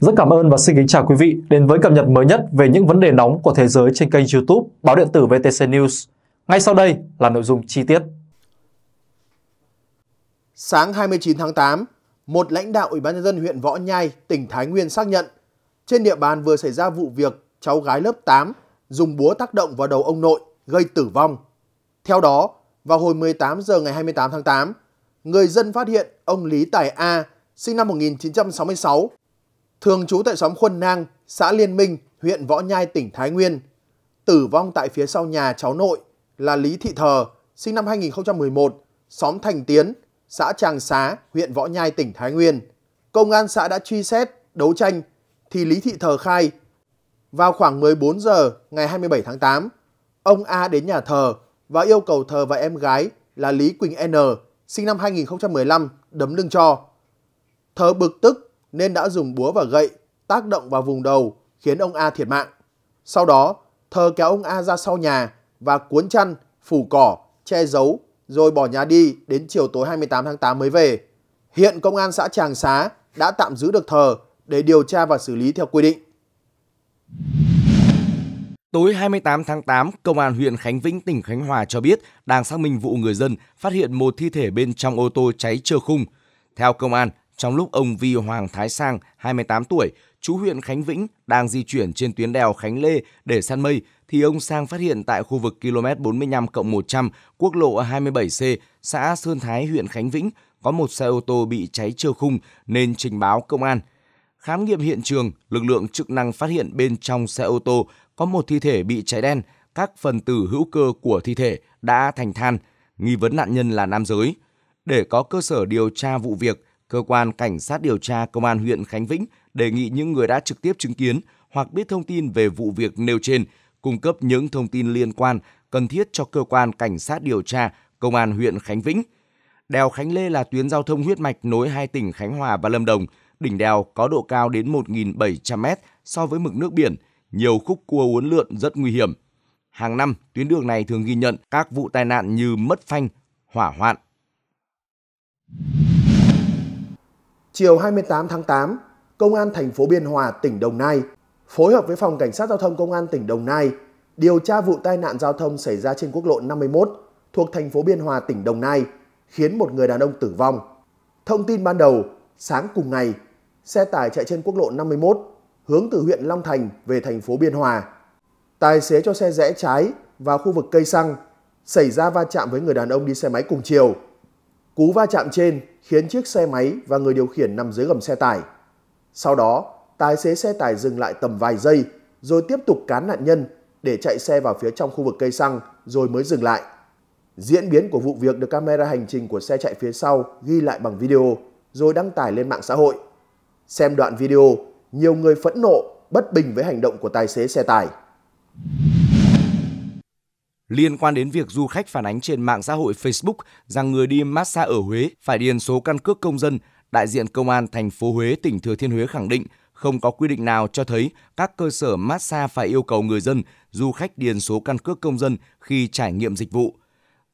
Rất cảm ơn và xin kính chào quý vị đến với cập nhật mới nhất về những vấn đề nóng của thế giới trên kênh YouTube Báo điện tử VTC News. Ngay sau đây là nội dung chi tiết. Sáng 29 tháng 8, một lãnh đạo Ủy ban nhân dân huyện Võ Nhai, tỉnh Thái Nguyên xác nhận trên địa bàn vừa xảy ra vụ việc cháu gái lớp 8 dùng búa tác động vào đầu ông nội gây tử vong. Theo đó, vào hồi 18 giờ ngày 28 tháng 8, người dân phát hiện ông Lý Tài A, sinh năm 1966, thường trú tại xóm Khuân Nang, xã Liên Minh, huyện Võ Nhai, tỉnh Thái Nguyên. Tử vong tại phía sau nhà cháu nội là Lý Thị Thờ, sinh năm 2011, xóm Thành Tiến, xã Tràng Xá, huyện Võ Nhai, tỉnh Thái Nguyên. Công an xã đã truy xét, đấu tranh, thì Lý Thị Thờ khai. Vào khoảng 14 giờ ngày 27 tháng 8, ông A đến nhà thờ và yêu cầu thờ và em gái là Lý Quỳnh N, sinh năm 2015, đấm lưng cho. Thờ bực tức nên đã dùng búa và gậy tác động vào vùng đầu khiến ông A thiệt mạng. Sau đó, thờ kéo ông A ra sau nhà và cuốn chăn, phủ cỏ, che giấu rồi bỏ nhà đi đến chiều tối 28 tháng 8 mới về. Hiện công an xã Tràng Xá đã tạm giữ được thờ để điều tra và xử lý theo quy định. Tối 28 tháng 8, Công an huyện Khánh Vĩnh, tỉnh Khánh Hòa cho biết đang xác minh vụ người dân phát hiện một thi thể bên trong ô tô cháy trơ khung. Theo công an, trong lúc ông Vi Hoàng Thái Sang, 28 tuổi, chú huyện Khánh Vĩnh đang di chuyển trên tuyến đèo Khánh Lê để săn mây thì ông Sang phát hiện tại khu vực km 45 100 quốc lộ 27C, xã Sơn Thái, huyện Khánh Vĩnh có một xe ô tô bị cháy trơ khung nên trình báo công an. Khám nghiệm hiện trường, lực lượng chức năng phát hiện bên trong xe ô tô có một thi thể bị cháy đen, các phần tử hữu cơ của thi thể đã thành than, nghi vấn nạn nhân là nam giới. Để có cơ sở điều tra vụ việc, Cơ quan Cảnh sát điều tra Công an huyện Khánh Vĩnh đề nghị những người đã trực tiếp chứng kiến hoặc biết thông tin về vụ việc nêu trên cung cấp những thông tin liên quan cần thiết cho cơ quan cảnh sát điều tra công an huyện Khánh Vĩnh. Đèo Khánh Lê là tuyến giao thông huyết mạch nối hai tỉnh Khánh Hòa và Lâm Đồng. Đỉnh đèo có độ cao đến 1.700m so với mực nước biển, nhiều khúc cua uốn lượn rất nguy hiểm. Hàng năm, tuyến đường này thường ghi nhận các vụ tai nạn như mất phanh, hỏa hoạn chiều 28 tháng 8, Công an thành phố Biên Hòa, tỉnh Đồng Nai phối hợp với Phòng Cảnh sát Giao thông Công an tỉnh Đồng Nai điều tra vụ tai nạn giao thông xảy ra trên quốc lộ 51 thuộc thành phố Biên Hòa, tỉnh Đồng Nai, khiến một người đàn ông tử vong. Thông tin ban đầu, sáng cùng ngày, xe tải chạy trên quốc lộ 51 hướng từ huyện Long Thành về thành phố Biên Hòa. Tài xế cho xe rẽ trái vào khu vực cây xăng, xảy ra va chạm với người đàn ông đi xe máy cùng chiều. Cú va chạm trên khiến chiếc xe máy và người điều khiển nằm dưới gầm xe tải. Sau đó, tài xế xe tải dừng lại tầm vài giây rồi tiếp tục cán nạn nhân để chạy xe vào phía trong khu vực cây xăng rồi mới dừng lại. Diễn biến của vụ việc được camera hành trình của xe chạy phía sau ghi lại bằng video rồi đăng tải lên mạng xã hội. Xem đoạn video, nhiều người phẫn nộ, bất bình với hành động của tài xế xe tải liên quan đến việc du khách phản ánh trên mạng xã hội Facebook rằng người đi massage ở Huế phải điền số căn cước công dân, đại diện công an thành phố Huế tỉnh Thừa Thiên Huế khẳng định không có quy định nào cho thấy các cơ sở massage phải yêu cầu người dân, du khách điền số căn cước công dân khi trải nghiệm dịch vụ.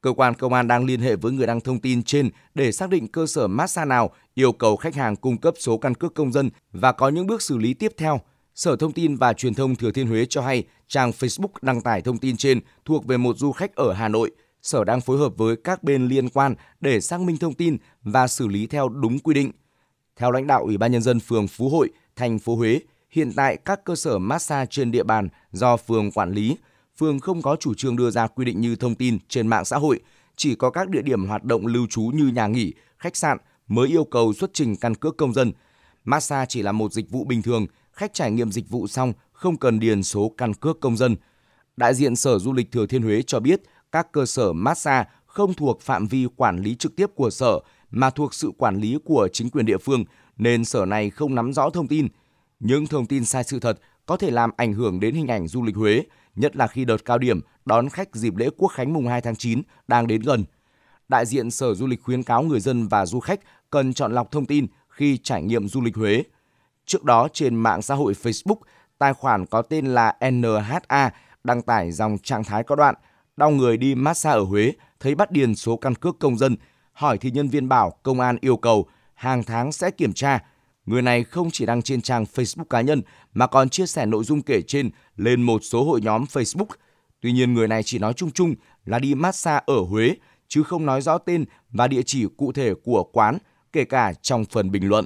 Cơ quan công an đang liên hệ với người đăng thông tin trên để xác định cơ sở massage nào yêu cầu khách hàng cung cấp số căn cước công dân và có những bước xử lý tiếp theo Sở Thông tin và Truyền thông Thừa Thiên Huế cho hay trang Facebook đăng tải thông tin trên thuộc về một du khách ở Hà Nội. Sở đang phối hợp với các bên liên quan để xác minh thông tin và xử lý theo đúng quy định. Theo lãnh đạo Ủy ban nhân dân phường Phú Hội, thành phố Huế, hiện tại các cơ sở massage trên địa bàn do phường quản lý, phường không có chủ trương đưa ra quy định như thông tin trên mạng xã hội, chỉ có các địa điểm hoạt động lưu trú như nhà nghỉ, khách sạn mới yêu cầu xuất trình căn cước công dân. Massage chỉ là một dịch vụ bình thường, khách trải nghiệm dịch vụ xong không cần điền số căn cước công dân. Đại diện Sở Du lịch Thừa Thiên Huế cho biết các cơ sở massage không thuộc phạm vi quản lý trực tiếp của sở mà thuộc sự quản lý của chính quyền địa phương nên sở này không nắm rõ thông tin. Những thông tin sai sự thật có thể làm ảnh hưởng đến hình ảnh du lịch Huế, nhất là khi đợt cao điểm đón khách dịp lễ Quốc khánh mùng 2 tháng 9 đang đến gần. Đại diện Sở Du lịch khuyến cáo người dân và du khách cần chọn lọc thông tin khi trải nghiệm du lịch Huế. Trước đó trên mạng xã hội Facebook, tài khoản có tên là NHA đăng tải dòng trạng thái có đoạn đau người đi massage ở Huế, thấy bắt điền số căn cước công dân, hỏi thì nhân viên bảo công an yêu cầu hàng tháng sẽ kiểm tra. Người này không chỉ đăng trên trang Facebook cá nhân mà còn chia sẻ nội dung kể trên lên một số hội nhóm Facebook. Tuy nhiên người này chỉ nói chung chung là đi massage ở Huế chứ không nói rõ tên và địa chỉ cụ thể của quán, kể cả trong phần bình luận.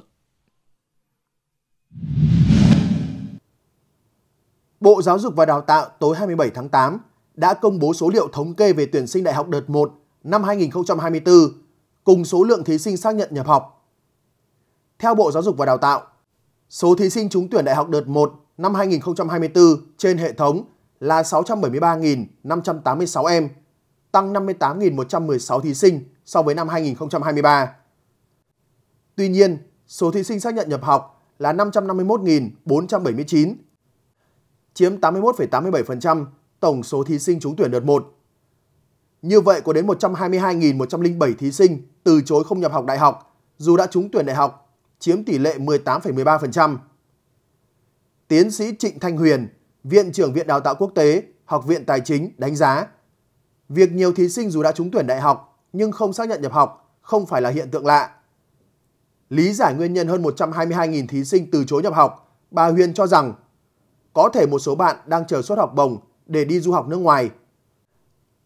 Bộ Giáo dục và Đào tạo tối 27 tháng 8 đã công bố số liệu thống kê về tuyển sinh đại học đợt 1 năm 2024 cùng số lượng thí sinh xác nhận nhập học. Theo Bộ Giáo dục và Đào tạo, số thí sinh trúng tuyển đại học đợt 1 năm 2024 trên hệ thống là 673.586 em, tăng 58.116 thí sinh so với năm 2023. Tuy nhiên, số thí sinh xác nhận nhập học là 551.479, chiếm 81,87% tổng số thí sinh trúng tuyển đợt 1. Như vậy có đến 122.107 thí sinh từ chối không nhập học đại học dù đã trúng tuyển đại học, chiếm tỷ lệ 18,13%. Tiến sĩ Trịnh Thanh Huyền, Viện trưởng Viện Đào tạo Quốc tế, Học viện Tài chính đánh giá Việc nhiều thí sinh dù đã trúng tuyển đại học nhưng không xác nhận nhập học không phải là hiện tượng lạ. Lý giải nguyên nhân hơn 122.000 thí sinh từ chối nhập học, bà Huyền cho rằng có thể một số bạn đang chờ suất học bổng để đi du học nước ngoài.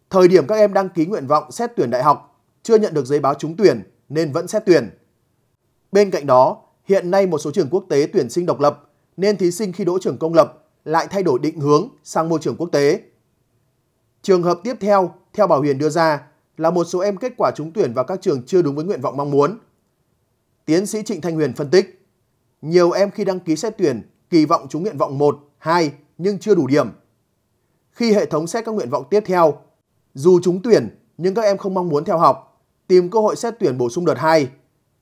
Thời điểm các em đăng ký nguyện vọng xét tuyển đại học, chưa nhận được giấy báo trúng tuyển nên vẫn xét tuyển. Bên cạnh đó, hiện nay một số trường quốc tế tuyển sinh độc lập nên thí sinh khi đỗ trường công lập lại thay đổi định hướng sang môi trường quốc tế. Trường hợp tiếp theo, theo Bảo Huyền đưa ra, là một số em kết quả trúng tuyển vào các trường chưa đúng với nguyện vọng mong muốn. Tiến sĩ Trịnh Thanh Huyền phân tích, nhiều em khi đăng ký xét tuyển kỳ vọng trúng nguyện vọng 1 2. Nhưng chưa đủ điểm. Khi hệ thống xét các nguyện vọng tiếp theo, dù chúng tuyển nhưng các em không mong muốn theo học, tìm cơ hội xét tuyển bổ sung đợt 2,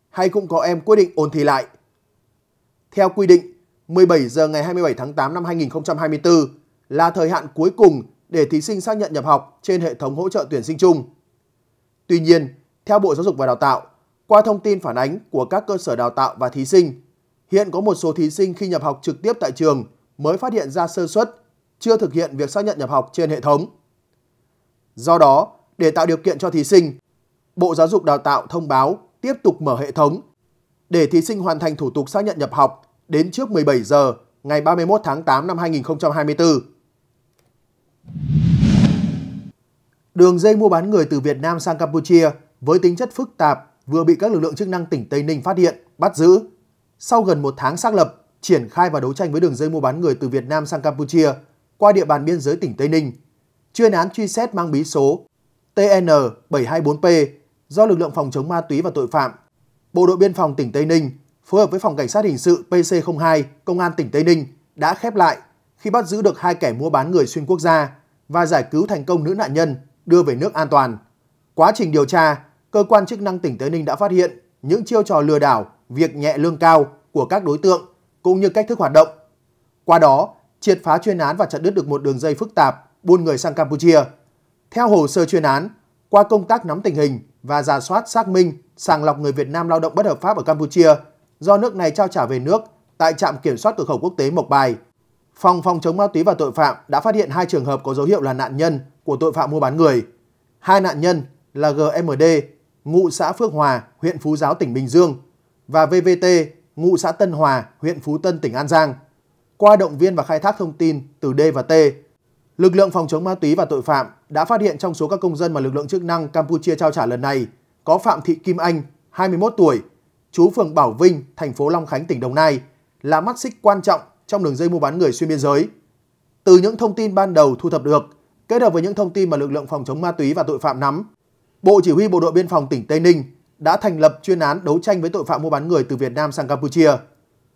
hay cũng có em quyết định ôn thi lại. Theo quy định, 17 giờ ngày 27 tháng 8 năm 2024 là thời hạn cuối cùng để thí sinh xác nhận nhập học trên hệ thống hỗ trợ tuyển sinh chung. Tuy nhiên, theo Bộ Giáo dục và Đào tạo, qua thông tin phản ánh của các cơ sở đào tạo và thí sinh, hiện có một số thí sinh khi nhập học trực tiếp tại trường mới phát hiện ra sơ suất chưa thực hiện việc xác nhận nhập học trên hệ thống. Do đó, để tạo điều kiện cho thí sinh, Bộ Giáo dục Đào tạo thông báo tiếp tục mở hệ thống để thí sinh hoàn thành thủ tục xác nhận nhập học đến trước 17 giờ ngày 31 tháng 8 năm 2024. Đường dây mua bán người từ Việt Nam sang Campuchia với tính chất phức tạp vừa bị các lực lượng chức năng tỉnh Tây Ninh phát hiện, bắt giữ. Sau gần một tháng xác lập, triển khai và đấu tranh với đường dây mua bán người từ Việt Nam sang Campuchia qua địa bàn biên giới tỉnh Tây Ninh. Chuyên án truy xét mang bí số TN724P do lực lượng phòng chống ma túy và tội phạm, Bộ đội biên phòng tỉnh Tây Ninh phối hợp với phòng cảnh sát hình sự PC02, công an tỉnh Tây Ninh đã khép lại khi bắt giữ được hai kẻ mua bán người xuyên quốc gia và giải cứu thành công nữ nạn nhân đưa về nước an toàn. Quá trình điều tra, cơ quan chức năng tỉnh Tây Ninh đã phát hiện những chiêu trò lừa đảo, việc nhẹ lương cao của các đối tượng cũng như cách thức hoạt động. Qua đó, triệt phá chuyên án và chặn đứt được một đường dây phức tạp buôn người sang Campuchia. Theo hồ sơ chuyên án, qua công tác nắm tình hình và giả soát xác minh, sàng lọc người Việt Nam lao động bất hợp pháp ở Campuchia do nước này trao trả về nước tại trạm kiểm soát cửa khẩu quốc tế Mộc Bài. Phòng phòng chống ma túy và tội phạm đã phát hiện hai trường hợp có dấu hiệu là nạn nhân của tội phạm mua bán người. Hai nạn nhân là GMD, ngụ xã Phước Hòa, huyện Phú Giáo, tỉnh Bình Dương và VVT, ngụ xã Tân Hòa, huyện Phú Tân, tỉnh An Giang. Qua động viên và khai thác thông tin từ D và T, lực lượng phòng chống ma túy và tội phạm đã phát hiện trong số các công dân mà lực lượng chức năng Campuchia trao trả lần này có Phạm Thị Kim Anh, 21 tuổi, chú phường Bảo Vinh, thành phố Long Khánh, tỉnh Đồng Nai, là mắt xích quan trọng trong đường dây mua bán người xuyên biên giới. Từ những thông tin ban đầu thu thập được, kết hợp với những thông tin mà lực lượng phòng chống ma túy và tội phạm nắm, Bộ Chỉ huy Bộ đội Biên phòng tỉnh Tây Ninh đã thành lập chuyên án đấu tranh với tội phạm mua bán người từ Việt Nam sang Campuchia.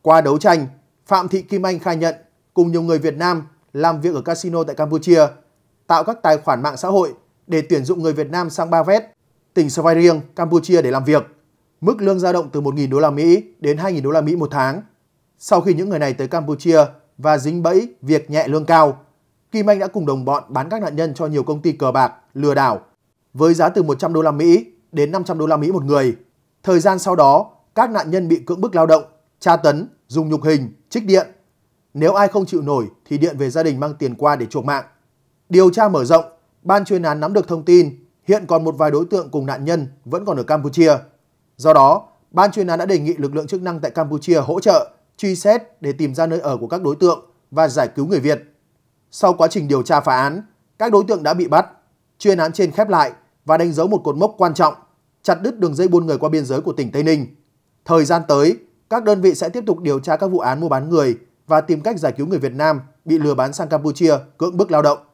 Qua đấu tranh, Phạm Thị Kim Anh khai nhận cùng nhiều người Việt Nam làm việc ở casino tại Campuchia, tạo các tài khoản mạng xã hội để tuyển dụng người Việt Nam sang Ba Vét, tỉnh Svay Riêng, Campuchia để làm việc. Mức lương dao động từ 1.000 đô la Mỹ đến 2.000 đô la Mỹ một tháng. Sau khi những người này tới Campuchia và dính bẫy việc nhẹ lương cao, Kim Anh đã cùng đồng bọn bán các nạn nhân cho nhiều công ty cờ bạc, lừa đảo với giá từ 100 đô la Mỹ đến 500 đô la Mỹ một người. Thời gian sau đó, các nạn nhân bị cưỡng bức lao động, tra tấn, dùng nhục hình, trích điện. Nếu ai không chịu nổi thì điện về gia đình mang tiền qua để chuộc mạng. Điều tra mở rộng, ban chuyên án nắm được thông tin hiện còn một vài đối tượng cùng nạn nhân vẫn còn ở Campuchia. Do đó, ban chuyên án đã đề nghị lực lượng chức năng tại Campuchia hỗ trợ, truy xét để tìm ra nơi ở của các đối tượng và giải cứu người Việt. Sau quá trình điều tra phá án, các đối tượng đã bị bắt. Chuyên án trên khép lại và đánh dấu một cột mốc quan trọng, chặt đứt đường dây buôn người qua biên giới của tỉnh Tây Ninh. Thời gian tới, các đơn vị sẽ tiếp tục điều tra các vụ án mua bán người và tìm cách giải cứu người Việt Nam bị lừa bán sang Campuchia cưỡng bức lao động.